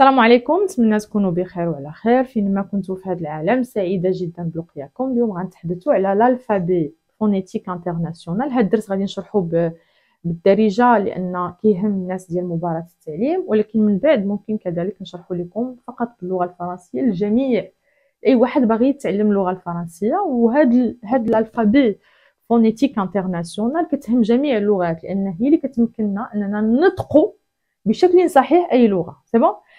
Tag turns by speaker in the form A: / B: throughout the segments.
A: السلام عليكم نتمنى تكونوا بخير وعلى خير فينما كنتوا في هذا العالم سعيده جدا بلقياكم اليوم غنتحدثوا على الالفابي فونيتيك انترناسيونال هذا الدرس غادي نشرحوه بالدارجه لان كيهم الناس ديال مباراه التعليم ولكن من بعد ممكن كذلك نشرحوا لكم فقط باللغه الفرنسيه للجميع اي واحد باغي يتعلم اللغه الفرنسيه وهاد هذا الالفابي فونيتيك انترناسيونال كتهم جميع اللغات لان هي اللي كتمكننا اننا نطقوا بشكل صحيح اي لغه سي بون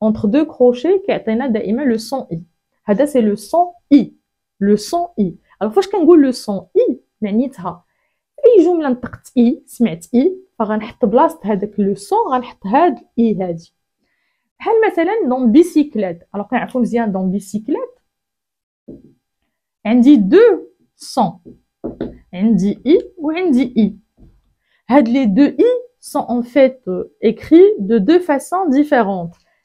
A: entre deux crochets qui دائما le son i هذا le le son i le son i alors فاش le son i معنيتها i, جمله نطقت i, سمعت un فغنحط هذاك le son غنحط هاد bicyclette. هادي بحال مثلا vient dans bicyclette, كنعرفو مزيان deux عندي dit i عندي i. i sont en fait euh, écrits de deux façons différentes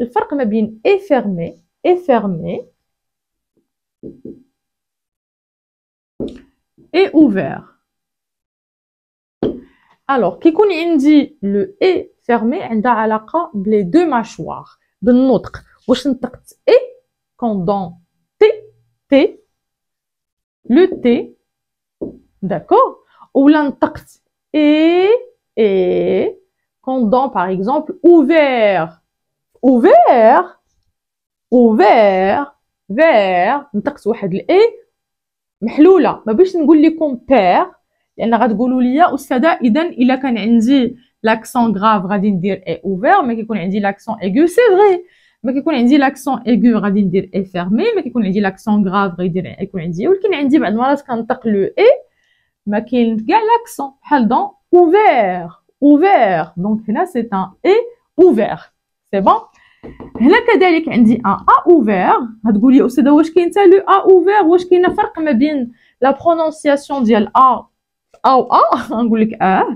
A: Le farq ma bien est fermé et fermé et ouvert. Alors, qui dit le et fermé, on a les deux mâchoires. de notre e, et quand t t le t d'accord ou l'intakt et et quand par exemple ouvert و فيغ و فيغ فيغ نطقت واحد الاي محلوله ما باش نقول لكم بير لان غتقولوا لي استاذه اذا الا كان عندي لاكسون غراف غادي ندير اي اوفير ما كيكون عندي لاكسون ايغو سي فري ما كيكون عندي لاكسون ايغو غادي ندير اي فيرمي ما كيكون عندي لاكسون غراف غيدير يكون عندي ولكن عندي بعض المرات كنطق لو اي ما كاين كاع لاكسون بحال دون اوفير اوفير دونك هنا سي ان اي اوفير C'est bon? Ici, un A ouvert. Vous allez me dire, y a A ouvert a la prononciation du A ou A? Je a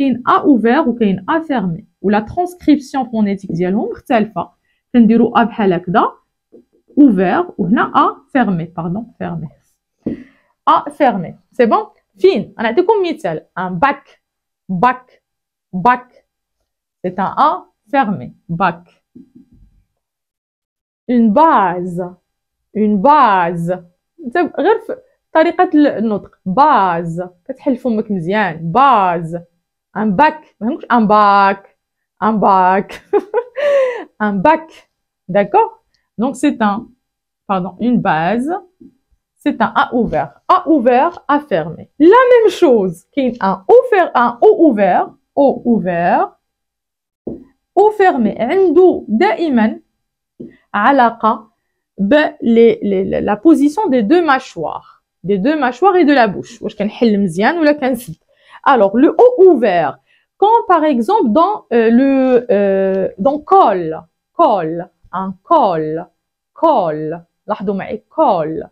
A: un A ouvert ou a un A fermé, ou la transcription phonétique a » A ouvert, ou A fermé, pardon, fermé. A fermé. C'est bon? Fine. Je vais vous un un bac. Bac. Bac. C'est un A fermé, bac. Une base, une base. notre غير في le النطق base كتحل un bac un bac » un bac un bac »« un bac »« un bac » d'accord donc c'est un pardon une base c'est un A ouvert. A ouvert, A fermé. La même chose qu'un a un o ouvert, O ouvert, ou fermé un lien à la position des deux mâchoires des deux mâchoires et de la bouche alors le haut ouvert quand par exemple dans euh, le euh, dans col col un col col col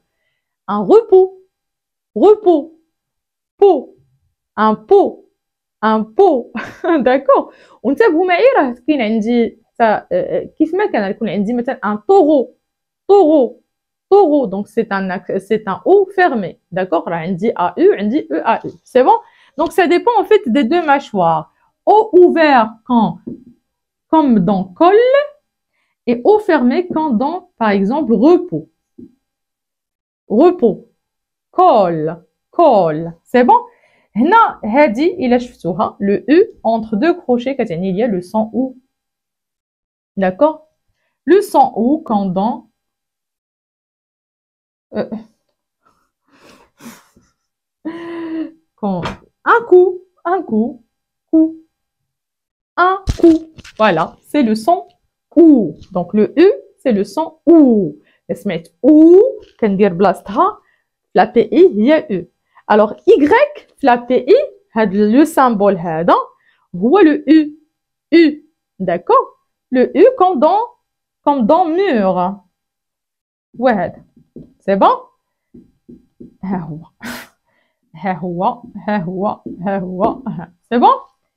A: un repos repos pot un pot un pot, d'accord On sait dit, que vous avez euh, euh, un taureau, taureau, taureau, donc c'est un, c'est un O fermé, d'accord On dit U, on dit EAU, c'est bon Donc ça dépend en fait des deux mâchoires. O ouvert quand, comme dans col, et O fermé quand dans, par exemple, repos. Repos. Col, col, c'est bon il le U entre deux crochets c'est-à-dire qu'il y a le son ou d'accord le son ou quand dans euh, un coup un coup un coup voilà c'est le son ou donc le U c'est le son ou il se met U qu'entendir blasta la T il y a U alors, Y flaté I, le symbole hada hein, ou le U. U, d'accord Le U comme dans, comme dans mur. Ouais, c'est bon eh eh eh c'est bon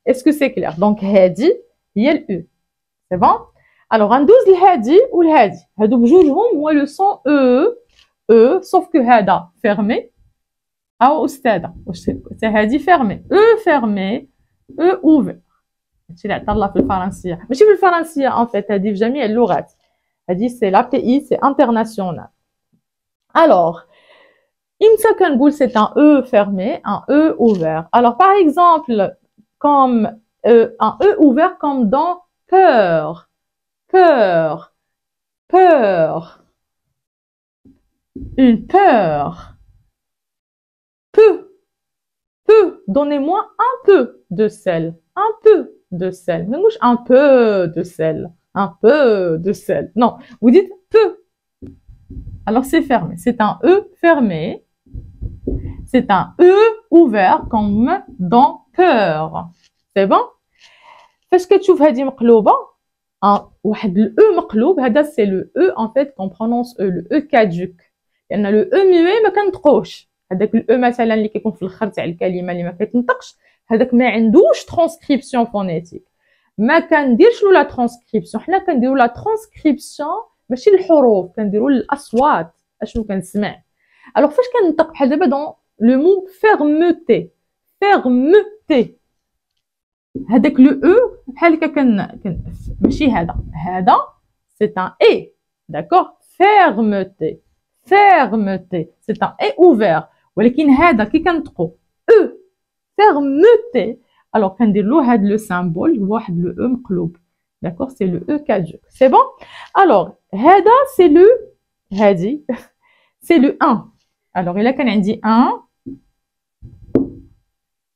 A: Est-ce que c'est clair Donc, Hadi, il y a le U. C'est bon Alors, en douze le Hadi ou le Hadi. Donc, je moi le son E, E, sauf que Hada, fermé, au oustad. C'est à fermé. E fermé, E ouvert. Tu l'as, t'as le français. Mais je veux le français, en fait. elle dit, jamais elle l'aurait. elle dit, c'est l'API, c'est international. Alors, imsakangul, c'est un E fermé, un E ouvert. Alors, par exemple, comme, euh, un E ouvert comme dans peur, peur, peur. Une peur peu, donnez-moi un peu de sel, un peu de sel. un peu de sel, un peu de sel. Non, vous dites peu. Alors c'est fermé, c'est un E fermé, c'est un E ouvert comme dans peur. C'est bon Est-ce que tu vas dire le E c'est le E en fait qu'on prononce e, le E caduque. Il y en a le E muet, mais qu'on troche. هذاك الاو e مثلا اللي كيكون في الاخر تاع الكلمه اللي ما كتنطقش هذاك ما عندوش ترانسكريبسيون فونيتيك ما كنديرش له لا ترانسكريبسيون حنا كنديرو لا ترانسكريبسيون ماشي الحروف كنديرو الاصوات اشنو كنسمع الوغ فاش كنطق بحال دابا دون لو مو فيرموتي فيرموتي هذاك لو او e بحال هكا كن, كن ماشي هذا هذا سي ان اي داكور فيرموتي فيرموتي سي ان اي اوفير Alors, quand le symbole, le D'accord, c'est le E C'est bon. Alors, Hedda, c'est le C'est le 1. Alors, il a quand dit 1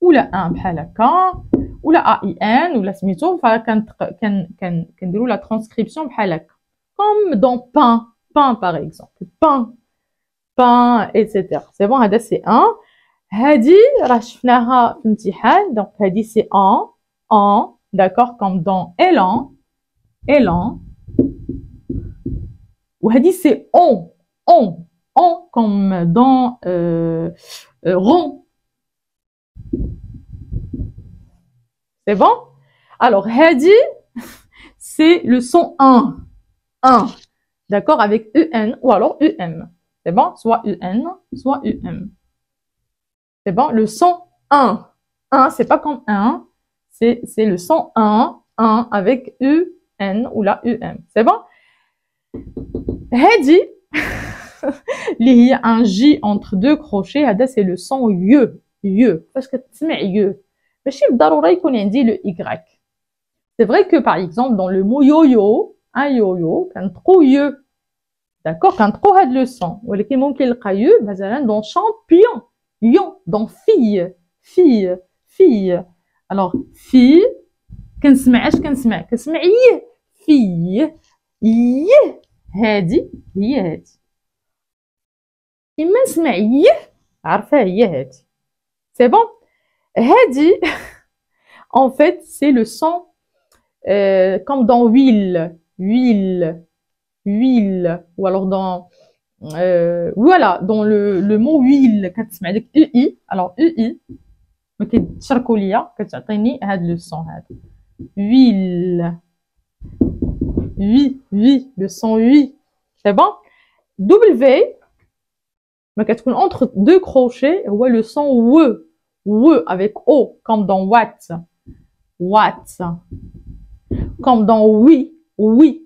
A: ou la 1, ou le A I N ou la la transcription, comme dans pain pain par exemple, pin pain, etc. C'est bon, هذا c'est un. Hadi »« راه شفناها donc Hadi, c'est en en d'accord comme dans élan élan Ou Hadi, c'est on on on comme dans euh, euh rond c'est bon alors Hadi, c'est le son 1 1 d'accord avec un e » ou alors um c'est bon Soit UN, soit UM. C'est bon Le son 1. 1, c'est pas comme 1. C'est le son 1, 1 avec UN ou la UM. C'est bon Hedi, il y a un J entre deux crochets, c'est le son YE. YE. Parce que tu mets Mais je suis le Y. C'est vrai que par exemple, dans le mot yo-yo, un yo-yo, un trou YE. D'accord Quand on a le sang, on le dans champion, dans fille, fille, fille. Alors, fille, tu smash, can smash. se met, Tu fille, y, hadi, hadi. en fait c'est le son euh, comme dans huile huile huile ou alors dans euh, voilà dans le, mot huile quand tu dit ui alors ui ok charcolia que tu as tenu le son huile oui oui le son oui c'est bon w mais qu'est-ce qu'on entre deux crochets ouais le son we we avec o comme dans what what comme dans oui oui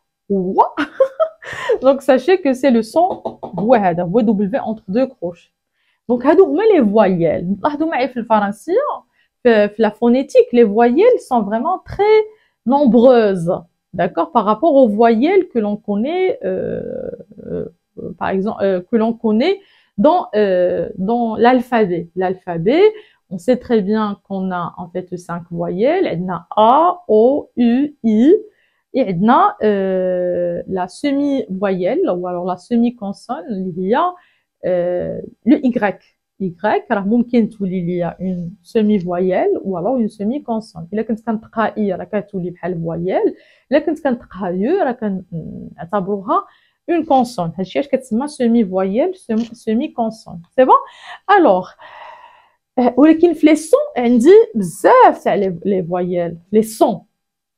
A: Donc, sachez que c'est le son w »,« W entre deux croches. Donc, Adou, les voyelles. نلاحظوا en euh, la phonétique, les voyelles sont vraiment très nombreuses. D'accord Par rapport aux voyelles que l'on connaît euh, euh, par exemple que l'on connaît dans dans l'alphabet. L'alphabet, on sait très bien qu'on a en fait cinq voyelles, On a A, O, U, I. Et on euh, la semi-voyelle, ou alors la semi-consonne, où il y a euh, le Y. Y, on peut dire qu'il y a une semi-voyelle, ou alors une semi-consonne. Donc, la peut dire qu'il y a une voyelle, mais on peut dire qu'il y a une consonne. On cherche dire que semi-voyelle, semi-consonne. C'est bon Alors, euh, on dit que les sons, on dit que les voyelles, les sons,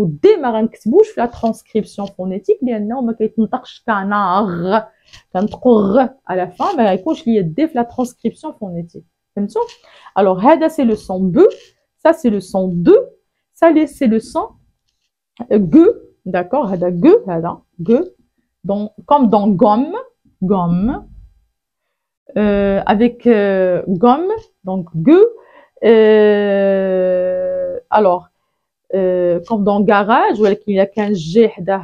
A: ou qui ma la transcription phonétique mais non mais qui est un tâche qu'un r qu'un à la fin mais écoute je lis la transcription phonétique alors ça c'est le son b ça c'est le son d ça c'est le son g d'accord ça g ça g donc comme dans gomme gomme euh, avec euh, gomme donc g euh, alors euh, comme dans garage y il n'y a qu'un g ou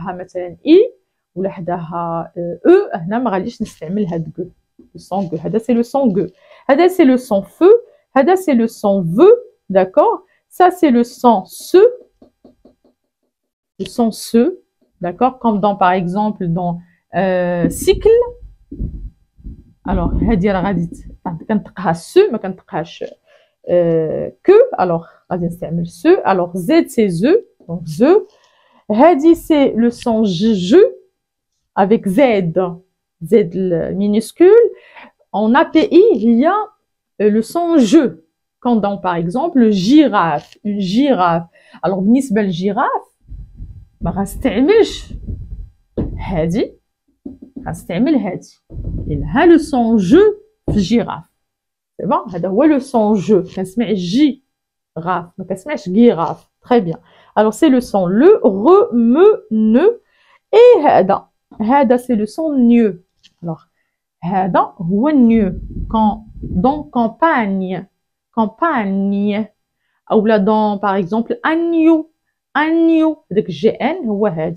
A: i, le euh, e, son c'est le son c'est le son feu c'est le son ve d'accord ça c'est le son ce. le son ce. d'accord comme dans par exemple dans cycle euh, alors Il غادي euh, que alors غادي نستعمل ce alors z c'est ze », donc ze ».« Hadi c'est le son je avec z z minuscule en API il y a euh, le son je quand dans par exemple girafe une girafe alors بالنسبه girafe, ما غنستعملش هادي غنستعمل Il a le son je girafe bon, هذا le son je. كنسمع j Très bien. Alors c'est le son le, re, me, ne et c'est le son ne. Alors هذا هو ne. Quand dans campagne, campagne ah, ou là dans par exemple agneau, agneau. donc gn هو a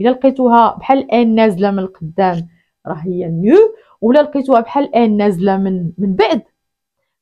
A: إلا لقيتوها بحال ان نازله من القدام راه هي نيو ولا لقيتوها بحال ان نازله من من بعد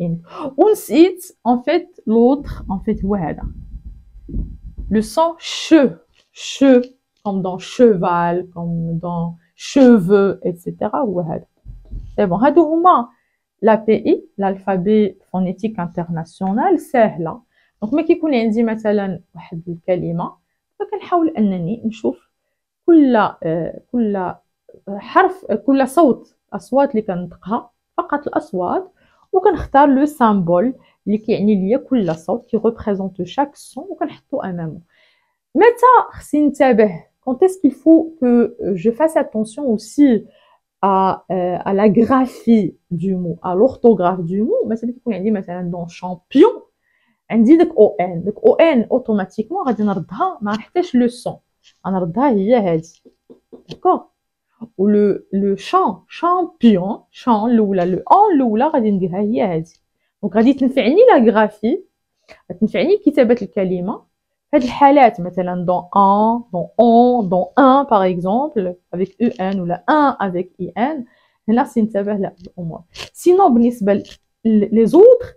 A: On site, en fait, l'autre, en fait, voilà. Le son che, che, comme dans cheval, comme dans cheveux, etc. Voilà. C'est bon. la l'API, l'alphabet phonétique international, c'est là. Donc, mais dit, واحد on donc, on a le symbole qui représente chaque son. On le même mot. Mais ça, quand est-ce qu'il faut que euh, je fasse attention aussi euh, à la graphie du mot, à l'orthographe du mot? Mais bah, c'est veut dire qu'on a dit, mais c'est un don champion. On dit donc ON. Donc, ON automatiquement, on a dit, mais c'est le son. On a dit, d'accord? ou le le le chant le 1, le 1, الاولى غادي نديرها هي هذه دونك غادي تنفعني لا غرافي تنفعني كتابه الكلمه هاد الحالات مثلا دون ان دون اون دون ان باغ اكزومبل افيك او ان ولا ان افيك اي ان هنا sinon بالنسبه les autres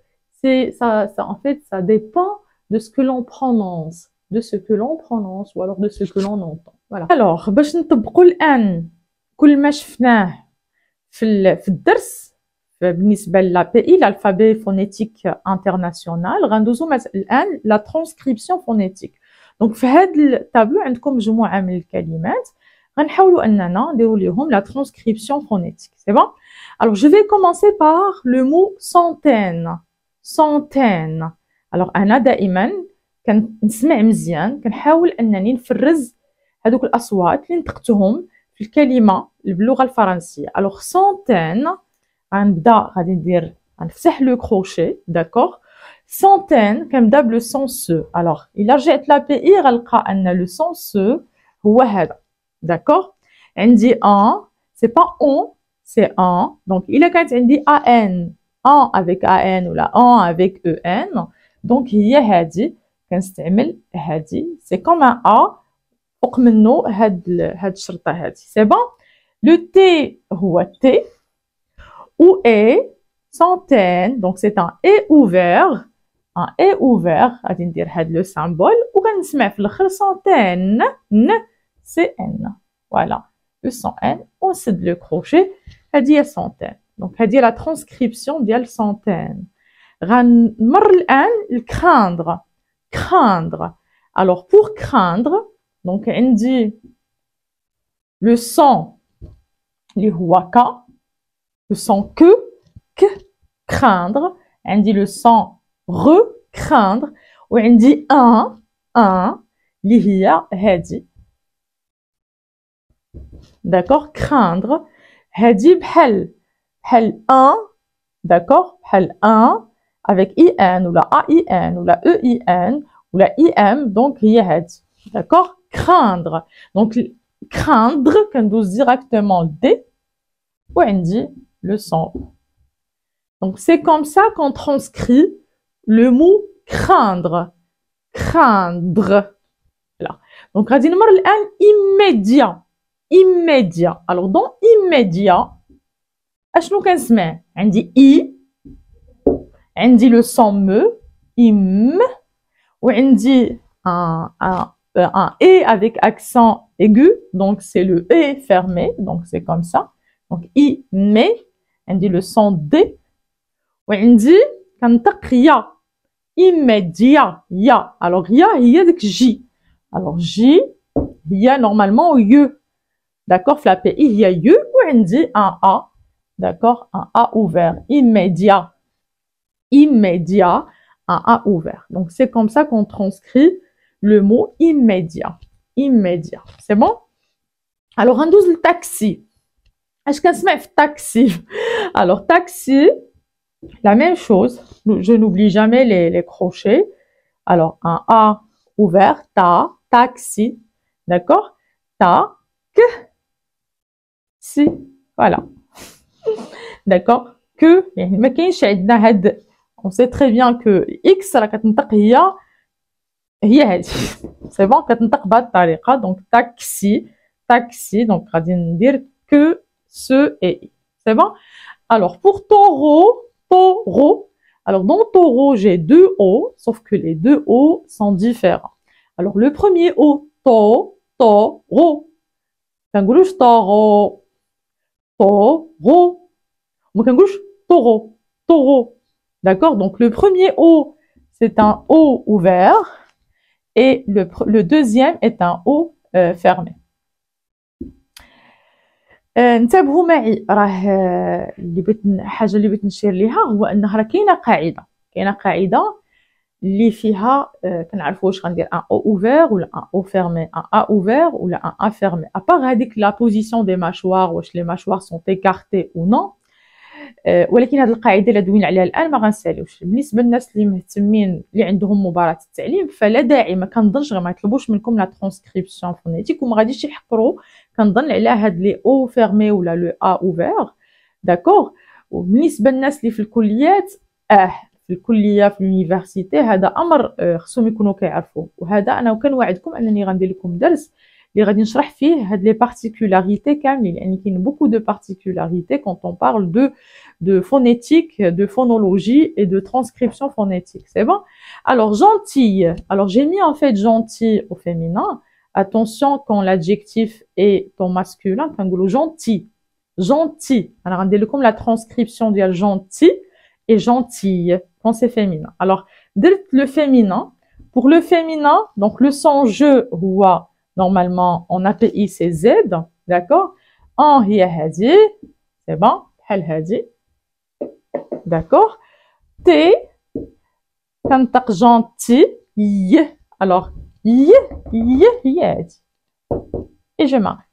A: c'est ça ça en fait ça dépend de ce que l'on prononce de ce que l'on prononce ou alors de ce que l'on entend voilà alors باش كل ما شفناه في في الدرس بالنسبه للابي اي لالفابي فونيتيك انترناسيونال غندوزو الان لا ترانسكريبسيون فونيتيك دونك في هذا التابلو عندكم مجموعه من الكلمات غنحاولوا اننا نديروا لهم لا ترانسكريبسيون فونيتيك سي بون الوغ جو في كومونسي بار لو مو سونتين سونتين الوغ انا دائما كنسمع مزيان كنحاول انني نفرز هذوك الاصوات اللي نطقتهم le calima le alors centaines va dire, on va crochet d'accord centaines comme double sens. ceux alors il a la p le sens, ce un d'accord on dit ce c'est pas on c'est un donc il a quand dit an avec an ou la avec en donc il kinstemel yehadi c'est comme un a donc, bon le ال... ou centaine donc c'est un E ouvert un E ouvert le symbole. Ou centaine c'est voilà le son n on cède le crochet هادي dit centaine donc la transcription centaine il craindre alors pour craindre donc, il dit le sang le waka, le sang « que, que, craindre. Il le sang « re, craindre. Ou dit un, un, lihia, hedi. D'accord Craindre. Hedi, bhel. Hel un, d'accord Hel un, avec i-n, ou la a-i-n, ou la e i ou la i-m, donc yehed. D'accord craindre. Donc, craindre, quand dit directement D, ou dit le sang Donc, c'est comme ça qu'on transcrit le mot craindre. Craindre. Voilà. Donc, le immédiat. Immédiat. Alors, dans immédiat, I, on عندي le sang. me, M ou on dit un un un E avec accent aigu, donc c'est le E fermé, donc c'est comme ça. Donc I, mais, on dit le son D. Ou on dit, quand ya, immédiat, ya. Alors ya, a avec J. Alors J, il a normalement U. D'accord, flappé, il y a u ou on dit un A. D'accord, un A ouvert, immédiat. Immédiat, un A ouvert. Donc c'est comme ça qu'on transcrit le mot immédiat. Immédiat. C'est bon? Alors, on le taxi. Est-ce qu'on se taxi? Alors, taxi, la même chose. Je n'oublie jamais les, crochets. Alors, un A ouvert, ta, taxi. D'accord? Ta, que, si. Voilà. D'accord? Que, on sait très bien que X, la هي C'est bon. Donc, Taxi, Taxi. Donc, donc taxi, taxi, donc غادي ندير e, C'est bon Alors, pour taureau, taureau. Alors, dans taureau, j'ai deux O, sauf que les deux O sont différents. Alors, le premier O, to, taureau. Kangurush, taureau. Taureau. Kangurush, taureau. Taureau. D'accord Donc, le premier O, c'est un O ouvert. Et le deuxième est un O euh, fermé. Attention, il y a une chose qui se déroule, c'est qu'il y a des règles qui ont un O ouvert ou un O fermé, un A ouvert ou un A fermé. À part la position des mâchoires, si les mâchoires sont écartées ou non, آه، ولكن هذه القاعده اللي دوينا عليها الان ما غنساليوش بالنسبه للناس اللي مهتمين اللي عندهم مباراه التعليم فلا داعي ما كنظنش ما يطلبوش منكم لا ترانسكريبسيون فونيتيك وما غاديش يحقروا كنظن على هاد لي او فيرمي ولا لو ا اوفير داكوغ وبالنسبه للناس اللي في الكليات اه في الكليه في اليونيفرسيتي هذا امر آه، خصهم يكونوا كيعرفوه وهذا انا كنوعدكم انني غندير لكم درس je y a des particularités quand il كاملين يعني y a beaucoup de particularités de phonétique, de phonologie et de transcription phonétique. C'est bon Alors, gentille. Alors, j'ai mis en fait gentil au féminin. Attention quand l'adjectif est en masculin, dit gentil. Gentil. Alors, le comme la transcription du gentil et gentille quand c'est féminin. Alors, le féminin. Pour le féminin, donc le son jeu, roi normalement on a payé c'est Z, d'accord On y a dit, c'est bon, elle a dit, d'accord T, quand tu as alors, y, y, y a Et je m'arrête.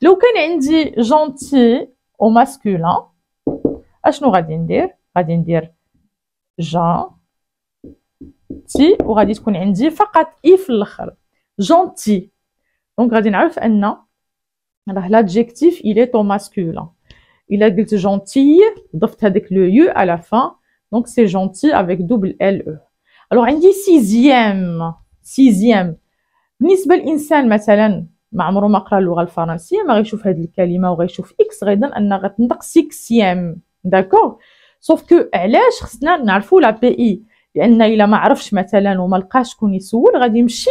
A: Lorsqu'on a dit gentil au masculin, je nous radin dire, Jean, ti, ou radin dire, fakat, if Gentil. دونك غادي نعرف ان راه لادجيكتيف الي تو ماسكول الا قلت جونتي ضفت هذاك لو يو على فا دونك سي جونتي افيك دوبل ال او الوغ عندي سيزيام سيزيام بالنسبه للانسان مثلا ما عمره ما قرا اللغه الفرنسيه ما غيشوف هذه الكلمه وغيشوف اكس غيظن ان غتنطق سيكسيام داكور سوف كو علاش خصنا نعرفوا لا بي اي لان الا ما عرفش مثلا وما لقاش شكون يسول غادي يمشي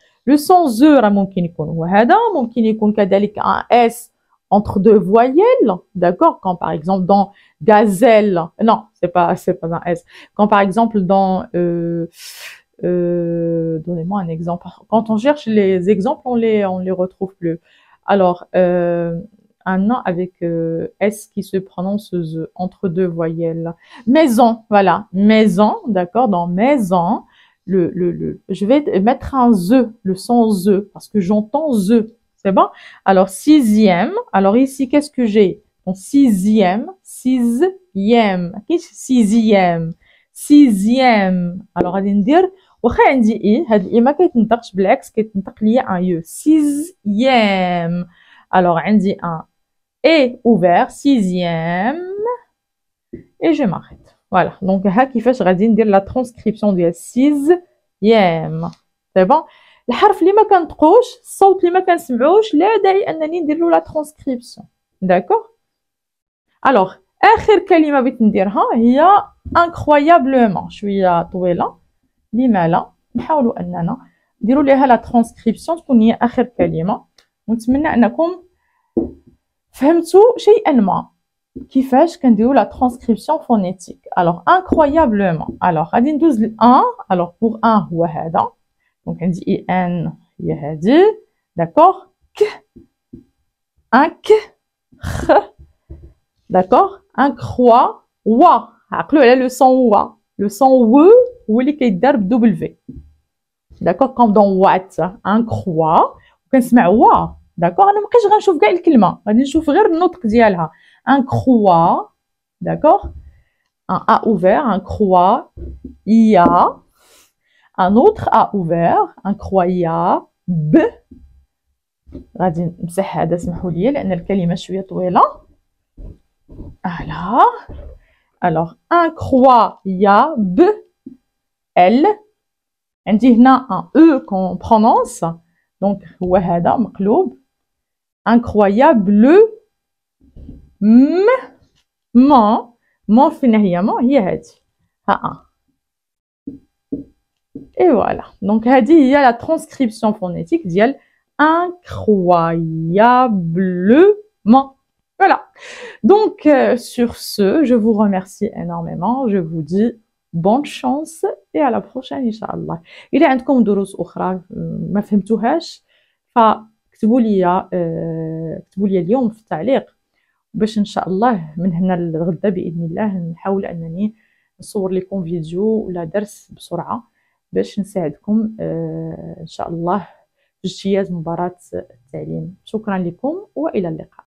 A: Le son « ze » راه ممكن يكون هو mon ممكن يكون كذلك un s entre deux voyelles, d'accord Quand par exemple dans gazelle, non, c'est pas c'est pas un S. Quand par exemple dans euh, euh, donnez-moi un exemple. Quand on cherche les exemples, on les on les retrouve plus. Alors euh, un nom avec euh, S qui se prononce entre deux voyelles. Maison, voilà, maison, d'accord Dans maison, le, le, le, je vais mettre un ze, le son ze, parce que j'entends ze. C'est bon? Alors, sixième. Alors ici, qu'est-ce que j'ai? Donc, sixième, sixième. Qu'est-ce sixième? Sixième. Alors, on va dire, واخا عندي اي un « الاي ما كيتنطقش بالعكس كيتنطق ليا sixième Sixième. Alors, alors عندي un et ouvert sixième et je m'arrête voilà. Donc, ça, qui fait, je dire la transcription du sixième. C'est bon? Le harf saut li ma le day la transcription. D'accord? Alors, calima, kalima bit dire, hein il y a incroyablement. Je suis à là. a anana. Dirlo la transcription, tu connais Je qui fait que la transcription phonétique. Alors, incroyablement. Alors, on douze le 1. Alors, pour 1, Donc, on dit IN, yahadi. D'accord? K. Un K. D'accord? Un croix. Wa. Après, le son wa. Le son w, ou il est W. D'accord? Comme dans what. Un croix. On peut ouah ». D'accord? On ne peut pas voir le mot. On ne peut pas voir le un croix, d'accord Un A ouvert, un croix, IA, un autre A ouvert, un croix IA, B. غادي نمسح هذا اسمحوا لي لان الكلمه شويه طويله Voilà. Alors, incroyable. L. On dit un E qu'on prononce. Donc, هذا مقلوب Incroyable م مون مون في النهاية مون هي هادي ها Et voilà. Donc, هذه هي la transcription phonétique ديال incroyablement. Voilà. Donc, euh, sur ce, je vous remercie énormément. Je vous dis bonne chance et à la prochaine, Inch'Allah. Il y a عندكم دروس اخرى ما فهمتوهاش فكتبوا لي اكتبوا لي اليوم في التعليق باش ان شاء الله من هنا لغدا باذن الله نحاول انني نصور لكم فيديو ولا درس بسرعه باش نساعدكم آه، ان شاء الله في اجتياز مباراه التعليم شكرا لكم والى اللقاء